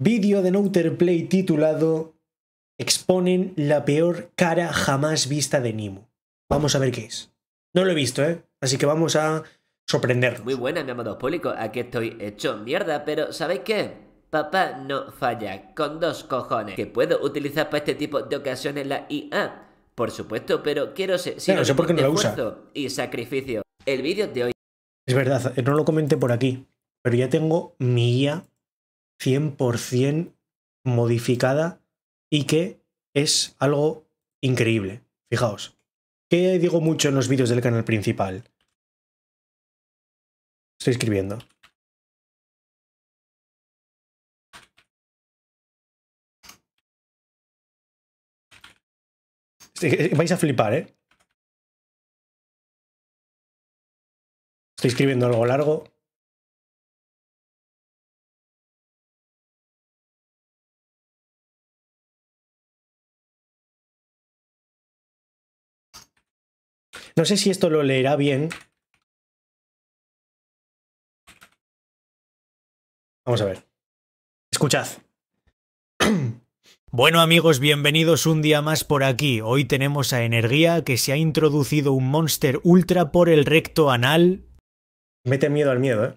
Vídeo de Noterplay titulado Exponen la peor cara jamás vista de Nemo. Vamos a ver qué es. No lo he visto, ¿eh? Así que vamos a sorprender. Muy buena, mi amado público. Aquí estoy hecho mierda, pero ¿sabéis qué? Papá no falla, con dos cojones. Que puedo utilizar para este tipo de ocasiones la IA, por supuesto, pero quiero ser. si no sé por qué no la usa. Y sacrificio. El vídeo de hoy. Es verdad, eh, no lo comenté por aquí, pero ya tengo mi guía 100% modificada y que es algo increíble. Fijaos, ¿qué digo mucho en los vídeos del canal principal. Estoy escribiendo. Eh, vais a flipar, ¿eh? Estoy escribiendo algo largo. No sé si esto lo leerá bien. Vamos a ver. Escuchad. Bueno amigos, bienvenidos un día más por aquí. Hoy tenemos a Energía que se ha introducido un monster ultra por el recto anal. Mete miedo al miedo, ¿eh?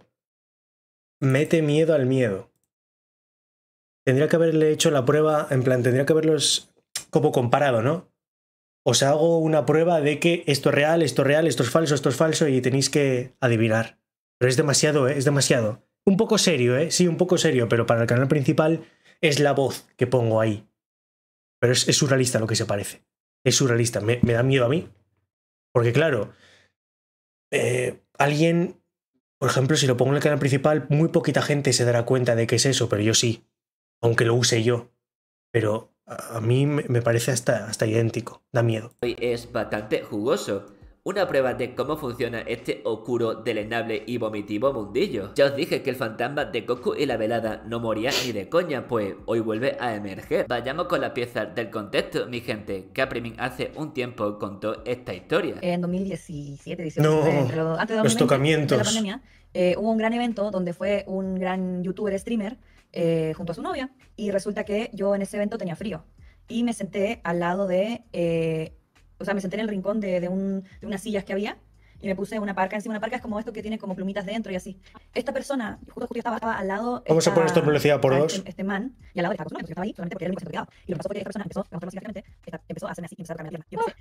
Mete miedo al miedo. Tendría que haberle hecho la prueba, en plan, tendría que haberlos como comparado, ¿no? os hago una prueba de que esto es real, esto es real, esto es falso, esto es falso y tenéis que adivinar. Pero es demasiado, ¿eh? es demasiado. Un poco serio, ¿eh? Sí, un poco serio, pero para el canal principal es la voz que pongo ahí. Pero es, surrealista lo que se parece. Es surrealista. Me, da miedo a mí. Porque claro, eh, alguien, por ejemplo, si lo pongo en el canal principal, muy poquita gente se dará cuenta de que es eso, pero yo sí. Aunque lo use yo. Pero a mí me parece hasta, hasta idéntico, da miedo. Hoy es bastante jugoso. Una prueba de cómo funciona este oscuro, delenable y vomitivo mundillo. Ya os dije que el fantasma de Goku y la velada no moría ni de coña, pues hoy vuelve a emerger. Vayamos con las piezas del contexto, mi gente. Capriming hace un tiempo contó esta historia. En 2017, 18, eh, antes de la pandemia, eh, hubo un gran evento donde fue un gran youtuber streamer eh, junto a su novia y resulta que yo en ese evento tenía frío y me senté al lado de, eh, o sea, me senté en el rincón de, de, un, de, unas sillas que había y me puse una parca encima. Una parca es como esto que tiene como plumitas dentro y así. Esta persona, justo, justo estaba, estaba, al lado. vamos se esto velocidad por dos? Este, este, man, y al lado de esta persona, porque yo estaba ahí solamente porque era el único que se Y lo que pasó fue que esta persona empezó, empezó a hacerme así, empezó a cambiar la pierna. Y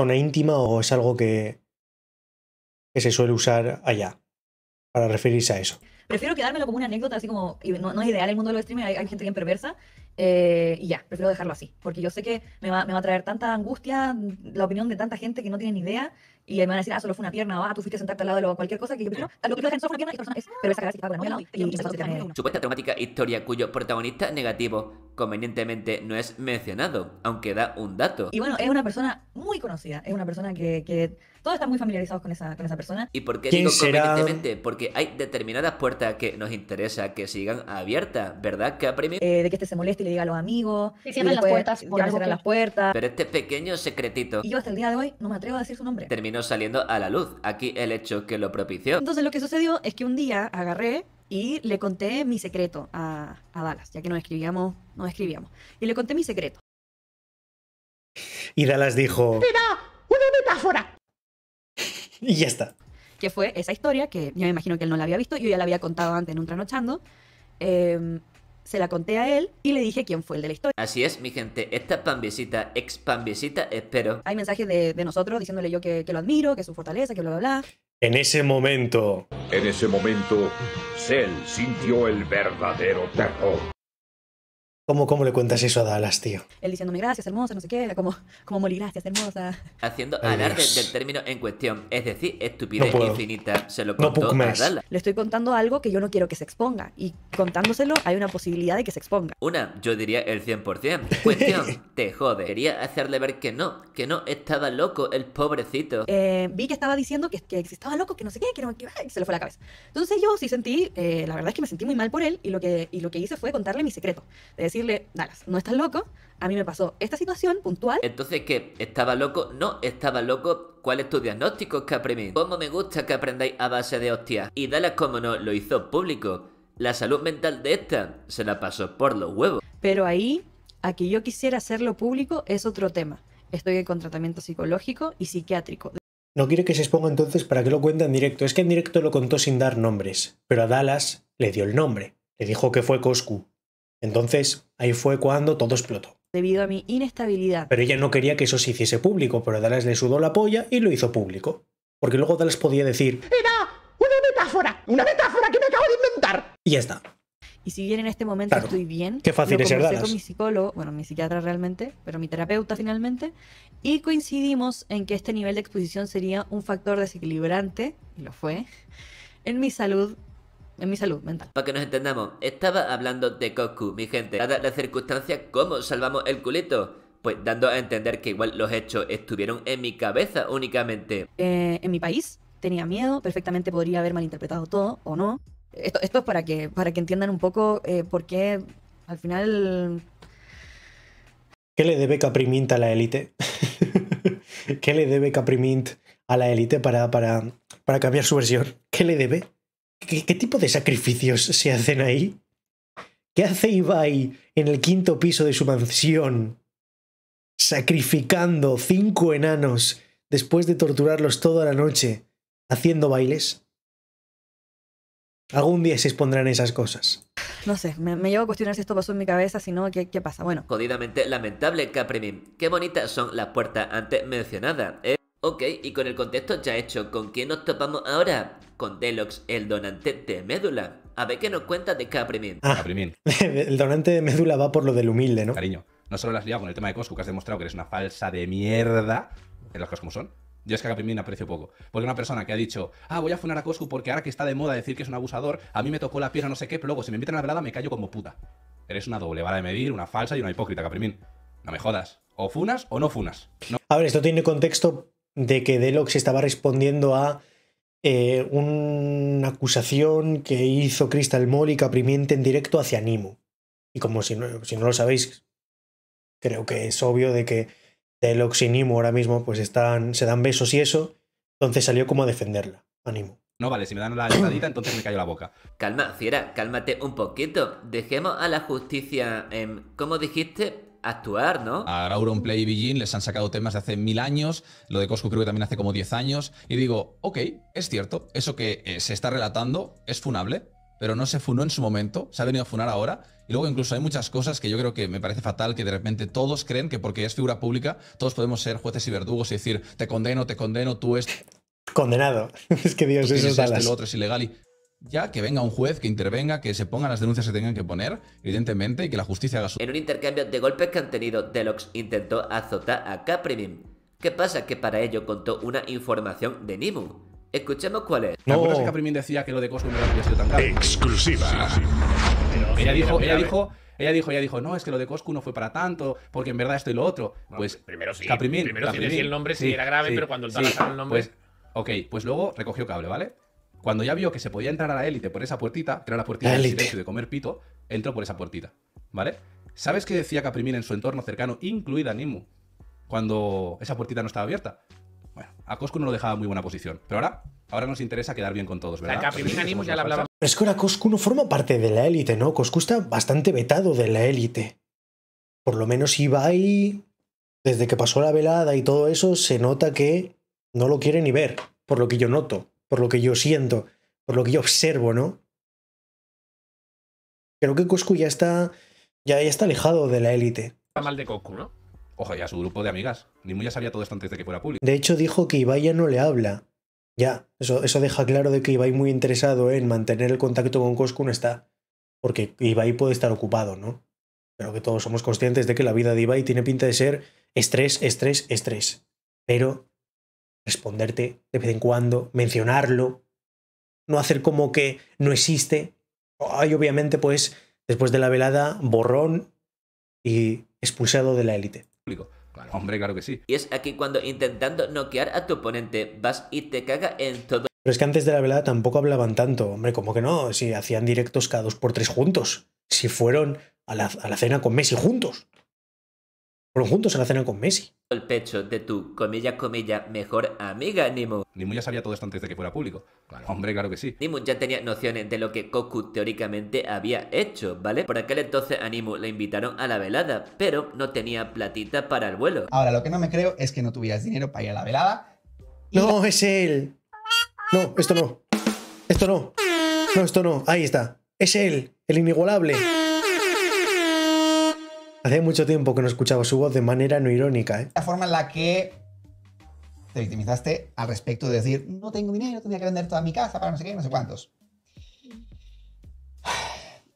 zona íntima o es algo que, se suele usar allá para referirse a eso? Prefiero quedármelo como una anécdota, así como no, es ideal el mundo de los streamers, hay, gente bien perversa, eh, y ya, prefiero dejarlo así, porque yo sé que me va, me va, a traer tanta angustia la opinión de tanta gente que no tiene ni idea y me van a decir, ah, solo fue una pierna, o ah, tú fuiste a sentarte al lado de lo, cualquier cosa, que yo prefiero, lo que solo fue una pierna, y persona es, pero esa cara sí estaba con y, también. Supuesta traumática historia cuyo protagonista negativo convenientemente no es mencionado, aunque da un dato. Y bueno, es una persona muy conocida, es una persona que, todos están muy familiarizados con esa, persona. ¿Y por qué digo convenientemente? Porque hay determinadas puertas que nos interesa que sigan abiertas, ¿verdad, Capri? Eh, de que este se moleste y le diga a los amigos. Que cierren las puertas. Que cierren las puertas. Pero este pequeño secretito. Y yo hasta el día de hoy no me atrevo a decir su nombre saliendo a la luz. Aquí el hecho que lo propició. Entonces lo que sucedió es que un día agarré y le conté mi secreto a, a Dallas, ya que no escribíamos, no escribíamos. Y le conté mi secreto. Y Dallas dijo... una metáfora! y ya está. Que fue esa historia que yo me imagino que él no la había visto, y yo ya la había contado antes en un Tranochando. Eh, em, se la conté a él y le dije quién fue el de la historia. Así es, mi gente, esta pambisita ex pambisita espero. Hay mensajes de, nosotros diciéndole yo que, que, lo admiro, que es su fortaleza, que bla, bla, bla. En ese momento. En ese momento, Cell sintió el verdadero terror. ¿Cómo, ¿Cómo, le cuentas eso a Dallas, tío? Él mi gracias, hermosa, no sé qué, como, como Molly, hermosa. Haciendo alarde del término en cuestión, es decir, estupidez infinita. Se lo contó a Dallas. Le estoy contando algo que yo no quiero que se exponga, y contándoselo hay una posibilidad de que se exponga. Una, yo diría el 100%. Cuestión, te jode. Quería hacerle ver que no, que no estaba loco el pobrecito. Eh, vi que estaba diciendo que, que estaba loco, que no sé qué, que no que, se le fue la cabeza. Entonces yo sí sentí, eh, la verdad es que me sentí muy mal por él, y lo que, y lo que hice fue contarle mi secreto. Es decir, Dallas, no estás loco, a mí me pasó esta situación puntual. Entonces, ¿qué? ¿Estaba loco? No, estaba loco. ¿Cuál es tu diagnóstico, aprendí? ¿Cómo me gusta que aprendáis a base de hostias? Y Dallas, como no, lo hizo público. La salud mental de esta se la pasó por los huevos. Pero ahí, a que yo quisiera hacerlo público es otro tema. Estoy con tratamiento psicológico y psiquiátrico. No quiere que se exponga entonces para que lo cuente en directo. Es que en directo lo contó sin dar nombres, pero a Dallas le dio el nombre. Le dijo que fue Coscu, entonces, ahí fue cuando todo explotó. Debido a mi inestabilidad. Pero ella no quería que eso se hiciese público, pero Dallas le sudó la polla y lo hizo público. Porque luego Dallas podía decir... ¡Era una metáfora! ¡Una metáfora que me acabo de inventar! Y ya está. Y si bien en este momento estoy bien, qué fácil con mi psicólogo, bueno, mi psiquiatra realmente, pero mi terapeuta finalmente, y coincidimos en que este nivel de exposición sería un factor desequilibrante, y lo fue, en mi salud en mi salud mental. Para que nos entendamos, estaba hablando de Koku, mi gente. Dada la circunstancia, ¿cómo salvamos el culito? Pues dando a entender que igual los hechos estuvieron en mi cabeza únicamente. Eh, en mi país tenía miedo, perfectamente podría haber malinterpretado todo o no. Esto, es para que, para que entiendan un poco eh, por qué al final... ¿Qué le debe Caprimint a la élite? ¿Qué le debe Caprimint a la élite para, para, para cambiar su versión? ¿Qué le debe? ¿Qué, tipo de sacrificios se hacen ahí? ¿Qué hace Ibai en el quinto piso de su mansión sacrificando cinco enanos después de torturarlos toda la noche haciendo bailes? Algún día se expondrán esas cosas. No sé, me, me, llevo a cuestionar si esto pasó en mi cabeza, si no, ¿qué, qué pasa? Bueno. Jodidamente lamentable, Caprimim. Qué bonitas son las puertas antes mencionadas. ¿eh? Ok, y con el contexto ya hecho, ¿con quién nos topamos ahora? Con Delox, el donante de médula. A ver qué nos cuenta de Caprimin. Ah, Caprimin. el donante de médula va por lo del humilde, ¿no? Cariño, no solo lo has liado con el tema de Coscu, que has demostrado que eres una falsa de mierda, en las cosas como son. Yo es que a Caprimin aprecio poco. Porque una persona que ha dicho, ah, voy a funar a Coscu porque ahora que está de moda decir que es un abusador, a mí me tocó la pierna no sé qué, pero luego si me invitan a la velada me callo como puta. Eres una doble vara de medir, una falsa y una hipócrita, Caprimín. No me jodas. O funas o no funas. A ver, esto tiene contexto de que Delox estaba respondiendo a eh, una acusación que hizo Crystal Mall y Caprimiente en directo hacia Nimo. Y como si no, si no lo sabéis, creo que es obvio de que Delox y Nimo ahora mismo pues están, se dan besos y eso, entonces salió como a defenderla, a Nimo. No, vale, si me dan la ayudadita, entonces me cayó la boca. Calma, Fiera, cálmate un poquito. Dejemos a la justicia, como ¿cómo dijiste? actuar, ¿no? A Auron Play y Beijing les han sacado temas de hace mil años, lo de Cosco creo que también hace como diez años, y digo, ok, es cierto, eso que eh, se está relatando es funable, pero no se funó en su momento, se ha venido a funar ahora, y luego incluso hay muchas cosas que yo creo que me parece fatal que de repente todos creen que porque es figura pública, todos podemos ser jueces y verdugos y decir, te condeno, te condeno, tú es... Condenado. es que Dios, es... Este, lo otro es ilegal y ya que venga un juez, que intervenga, que se pongan las denuncias que tengan que poner, evidentemente, y que la justicia haga su... En un intercambio de golpes que han tenido, Deluxe intentó azotar a Caprimim. ¿Qué pasa? Que para ello contó una información de Nibu. Escuchemos cuál es. No. acuerdas que decía que lo de Coscu no había sido tan grave? Exclusiva. ella dijo, ella dijo... Ella dijo, ella dijo, no, es que lo de Coscu no fue para tanto, porque en verdad esto y lo otro. Pues primero sí. Caprimín, primero sí decía el nombre, sí, era grave, pero cuando el el nombre. Pues, ok, pues luego recogió cable, ¿vale? Cuando ya vio que se podía entrar a la élite por esa puertita, que era la puertita del silencio de comer pito, entró por esa puertita, ¿vale? ¿Sabes qué decía Caprimir en su entorno cercano, incluida Nimu, cuando esa puertita no estaba abierta? Bueno, a Coscu no lo dejaba muy buena posición, pero ahora, ahora nos interesa quedar bien con todos, ¿verdad? La Caprimir a ya la hablaba. es que ahora Coscu no forma parte de la élite, ¿no? Coscu está bastante vetado de la élite. Por lo menos iba Ibai, desde que pasó la velada y todo eso, se nota que no lo quiere ni ver, por lo que yo noto por lo que yo siento, por lo que yo observo, ¿no? Creo que Coscu ya está, ya, está alejado de la élite. Está mal de Coscu, ¿no? Ojo, ya su grupo de amigas. muy ya sabía todo esto antes de que fuera público. De hecho, dijo que Ibai ya no le habla. Ya, eso, eso deja claro de que Ibai muy interesado en mantener el contacto con Coscu no está. Porque Ibai puede estar ocupado, ¿no? Pero que todos somos conscientes de que la vida de Ibai tiene pinta de ser estrés, estrés, estrés. Pero responderte de vez en cuando, mencionarlo, no hacer como que no existe. Hay obviamente, pues, después de la velada, borrón y expulsado de la élite. Claro, hombre, claro que sí. Y es aquí cuando intentando noquear a tu oponente, vas y te caga en todo. Pero es que antes de la velada tampoco hablaban tanto, hombre, como que no, si hacían directos cada dos por tres juntos, si fueron a la, a la cena con Messi juntos. Fueron juntos se la cena con Messi. El pecho de tu, comillas, comillas, mejor amiga, Nimo. Nimo ya sabía todo esto antes de que fuera público. Claro. Hombre, claro que sí. Nimo ya tenía nociones de lo que Koku teóricamente había hecho, ¿vale? Por aquel entonces a Nimo le invitaron a la velada, pero no tenía platita para el vuelo. Ahora, lo que no me creo es que no tuvieras dinero para ir a la velada. No, es él. No, esto no. Esto no. No, esto no. Ahí está. Es él, el inigualable. Hace mucho tiempo que no escuchaba su voz de manera no irónica. ¿eh? La forma en la que te victimizaste al respecto de decir, no tengo dinero, tendría que vender toda mi casa para no sé qué, no sé cuántos.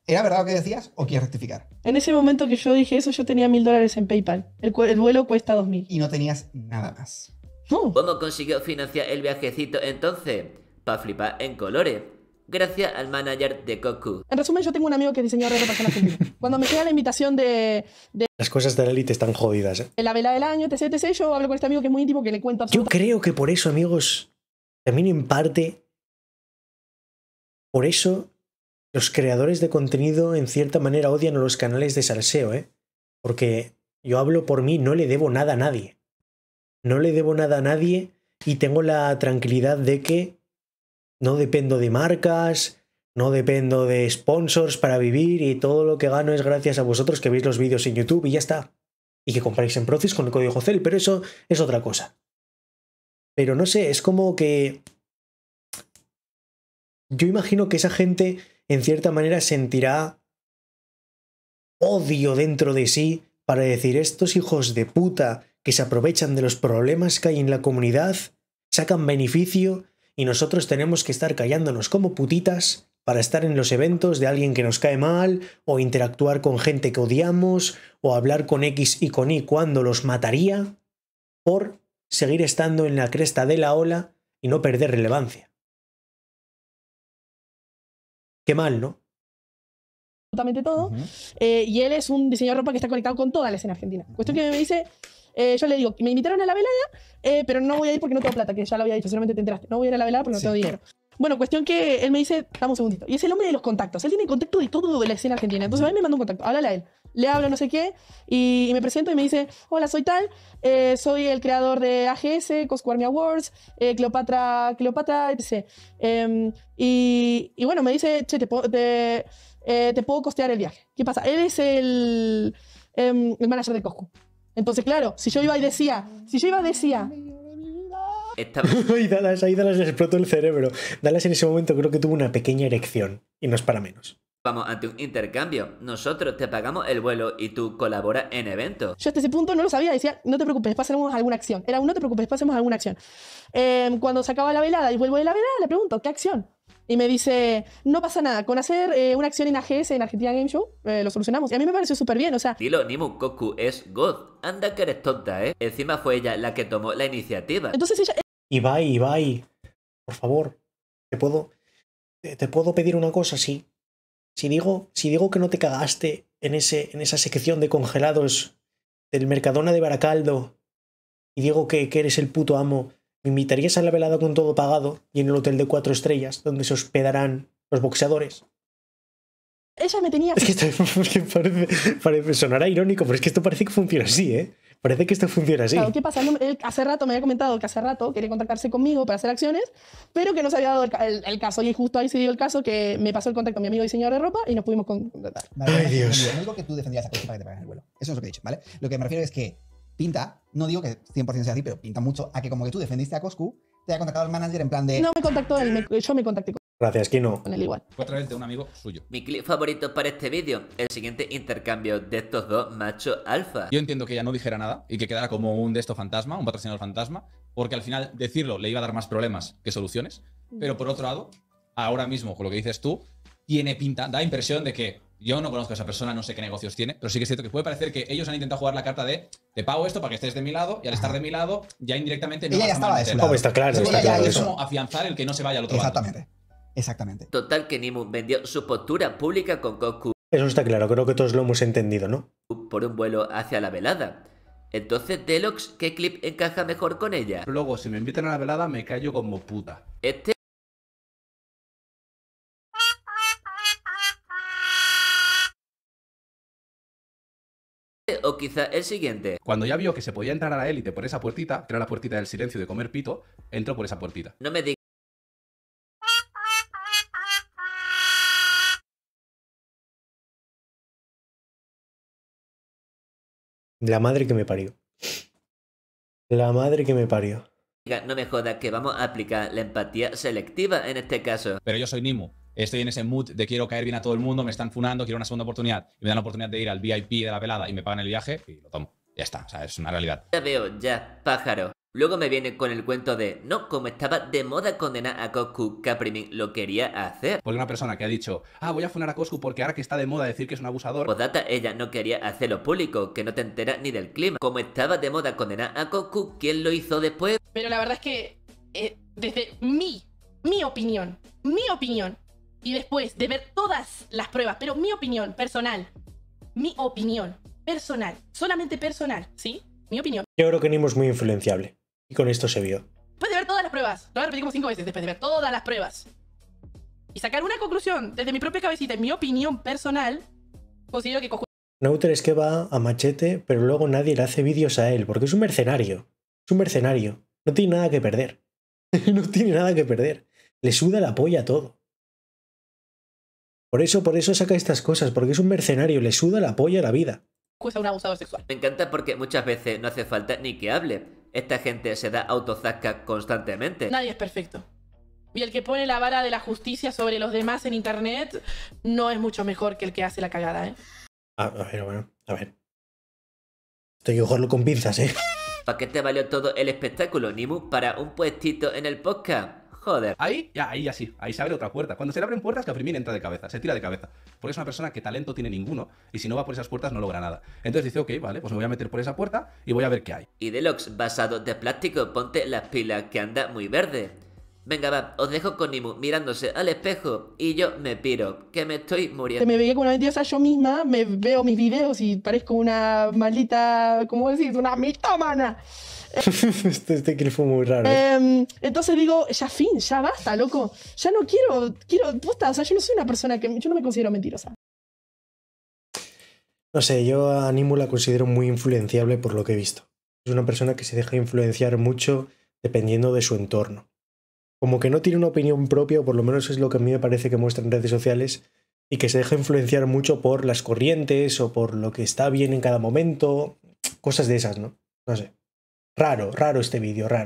¿Era verdad lo que decías o quieres rectificar? En ese momento que yo dije eso, yo tenía mil dólares en PayPal. El, vuelo cuesta dos mil. Y no tenías nada más. ¿Cómo consiguió financiar el viajecito entonces? Para flipar en colores gracias al manager de Goku. En resumen, yo tengo un amigo que diseñó diseñador para hacer Cuando me llega la invitación de, Las cosas de la élite están jodidas. ¿eh? La vela del año, etc, etc, yo hablo con este amigo que es muy íntimo, que le cuento... Yo creo que por eso, amigos, también en parte... Por eso los creadores de contenido en cierta manera odian a los canales de salseo, ¿eh? Porque yo hablo por mí, no le debo nada a nadie. No le debo nada a nadie y tengo la tranquilidad de que no dependo de marcas, no dependo de sponsors para vivir y todo lo que gano es gracias a vosotros que veis los vídeos en YouTube y ya está. Y que compráis en Procis con el código CEL, pero eso es otra cosa. Pero no sé, es como que... Yo imagino que esa gente en cierta manera sentirá odio dentro de sí para decir estos hijos de puta que se aprovechan de los problemas que hay en la comunidad, sacan beneficio y nosotros tenemos que estar callándonos como putitas para estar en los eventos de alguien que nos cae mal, o interactuar con gente que odiamos, o hablar con X y con Y cuando los mataría, por seguir estando en la cresta de la ola y no perder relevancia. Qué mal, ¿no? Absolutamente todo. Eh, y él es un diseñador de ropa que está conectado con toda la escena argentina. Cuestión que me dice eh, yo le digo, me invitaron a la velada, eh, pero no voy a ir porque no tengo plata, que ya lo había dicho, solamente te enteraste. No voy a ir a la velada porque no tengo dinero. Bueno, cuestión que él me dice, dame un segundito. Y es el hombre de los contactos. Él tiene contacto de todo de la escena argentina. Entonces a mí me manda un contacto, háblale a él. Le hablo no sé qué y, me presento y me dice, hola, soy tal, eh, soy el creador de AGS, Army Awards, Cleopatra, Cleopatra, etc. Em, y, bueno, me dice, che, te, te, puedo costear el viaje. ¿Qué pasa? Él es el, em, el manager de Coscu. Entonces, claro, si yo iba y decía, si yo iba y decía, ahí Dallas explotó el cerebro. Dallas en ese momento creo que tuvo una pequeña erección. Y no es para menos. Vamos, ante un intercambio. Nosotros te pagamos el vuelo y tú colaboras en eventos. Yo hasta ese punto no lo sabía. Decía, no te preocupes, pasemos alguna acción. Era un no te preocupes, pasemos alguna acción. Em, cuando se acaba la velada y vuelvo de la velada, le pregunto, ¿qué acción? y me dice, no pasa nada, con hacer eh, una acción en AGS, en Argentina Game Show, eh, lo solucionamos. Y a mí me pareció súper bien, o sea... Dilo, Nimu Koku es God. Anda que eres tonta, ¿eh? Encima fue ella la que tomó la iniciativa. Entonces ella... Ibai, Ibai, por favor, te puedo... Te puedo pedir una cosa, sí. Si digo, si digo que no te cagaste en, ese, en esa sección de congelados del Mercadona de Baracaldo y digo que, que eres el puto amo, me invitarías a la velada con todo pagado y en el hotel de cuatro estrellas donde se hospedarán los boxeadores. Esa me tenía. Es que esto parece, parece, sonará irónico, pero es que esto parece que funciona así, ¿eh? Parece que esto funciona así. Claro, ¿qué pasa? hace rato me había comentado que hace rato quería contactarse conmigo para hacer acciones, pero que no se había dado el, caso. Y justo ahí se dio el caso que me pasó el contacto a mi amigo diseñador de ropa y nos pudimos contactar. Ay, Dios. No que tú defendías a costa para que el vuelo. Eso es lo que he dicho, ¿vale? Lo que me refiero es que pinta, no digo que 100% sea así, pero pinta mucho a que como que tú defendiste a Coscu, te haya contactado el manager en plan de... No me contactó él, yo me contacté con Gracias, no Con él igual. cuatro a de un amigo suyo. Mi clip favorito para este vídeo, el siguiente intercambio de estos dos machos alfa. Yo entiendo que ella no dijera nada y que quedara como un de estos fantasma, un patrocinador fantasma, porque al final decirlo le iba a dar más problemas que soluciones. Pero por otro lado, ahora mismo, con lo que dices tú, tiene pinta, da impresión de que yo no conozco a esa persona, no sé qué negocios tiene, pero sí que es cierto que puede parecer que ellos han intentado jugar la carta de te pago esto para que estés de mi lado y al estar de mi lado ya indirectamente no ya estaba de está claro, está claro es afianzar el que no se vaya al otro Exactamente. Exactamente. Total que Nimu vendió su postura pública con Goku. Eso está claro, creo que todos lo hemos entendido, ¿no? Por un vuelo hacia la velada. Entonces, Delox, ¿qué clip encaja mejor con ella? Luego, si me invitan a la velada, me callo como puta. Este o quizá el siguiente. Cuando ya vio que se podía entrar a la élite por esa puertita, que era la puertita del silencio de comer pito, entró por esa puertita. No me digas. La madre que me parió. La madre que me parió. No me jodas que vamos a aplicar la empatía selectiva en este caso. Pero yo soy Nimo estoy en ese mood de quiero caer bien a todo el mundo, me están funando, quiero una segunda oportunidad y me dan la oportunidad de ir al VIP de la velada y me pagan el viaje y lo tomo. Ya está, o sea, es una realidad. Ya veo, ya, pájaro. Luego me viene con el cuento de, no, como estaba de moda condenar a Coscu, Caprimin lo quería hacer. Porque una persona que ha dicho, ah, voy a funar a Coscu porque ahora que está de moda decir que es un abusador. data ella no quería hacerlo público, que no te entera ni del clima. Como estaba de moda condenar a Coscu, ¿quién lo hizo después? Pero la verdad es que, eh, desde mi, mi opinión, mi opinión, y después de ver todas las pruebas, pero mi opinión personal, mi opinión personal, solamente personal, ¿sí? Mi opinión. Yo creo que Nimo es muy influenciable y con esto se vio. Después de ver todas las pruebas, lo voy como cinco veces, después de ver todas las pruebas y sacar una conclusión desde mi propia cabecita, en mi opinión personal, considero que... Neuter es que va a machete, pero luego nadie le hace vídeos a él, porque es un mercenario. Es un mercenario. No tiene nada que perder. no tiene nada que perder. Le suda la polla todo. Por eso, por eso saca estas cosas, porque es un mercenario, le suda la polla a la vida. Cuesta un sexual. Me encanta porque muchas veces no hace falta ni que hable. Esta gente se da autozasca constantemente. Nadie es perfecto. Y el que pone la vara de la justicia sobre los demás en internet no es mucho mejor que el que hace la cagada, ¿eh? A, a ver, bueno, a ver. Tengo que con pinzas, ¿eh? ¿Para qué te valió todo el espectáculo, Nimu? ¿Para un puestito en el podcast? Joder. Ahí, ya, ahí así, ahí se abre otra puerta. Cuando se le abren puertas, primera entra de cabeza, se tira de cabeza. Porque es una persona que talento tiene ninguno y si no va por esas puertas no logra nada. Entonces dice, ok, vale, pues me voy a meter por esa puerta y voy a ver qué hay. Y Deluxe, basado de plástico, ponte las pilas que anda muy verde. Venga, va, os dejo con Nimu mirándose al espejo y yo me piro, que me estoy muriendo. Me veía como una mentirosa yo misma, me veo mis videos y parezco una maldita, ¿cómo decís? Una mitómana. este, clip este fue muy raro. ¿eh? Em, entonces digo, ya fin, ya basta, loco. Ya no quiero, quiero, posta, o sea, yo no soy una persona que, yo no me considero mentirosa. No sé, yo a Nimu la considero muy influenciable por lo que he visto. Es una persona que se deja influenciar mucho dependiendo de su entorno como que no tiene una opinión propia, o por lo menos es lo que a mí me parece que muestra en redes sociales, y que se deja influenciar mucho por las corrientes o por lo que está bien en cada momento, cosas de esas, ¿no? No sé. Raro, raro este vídeo, raro.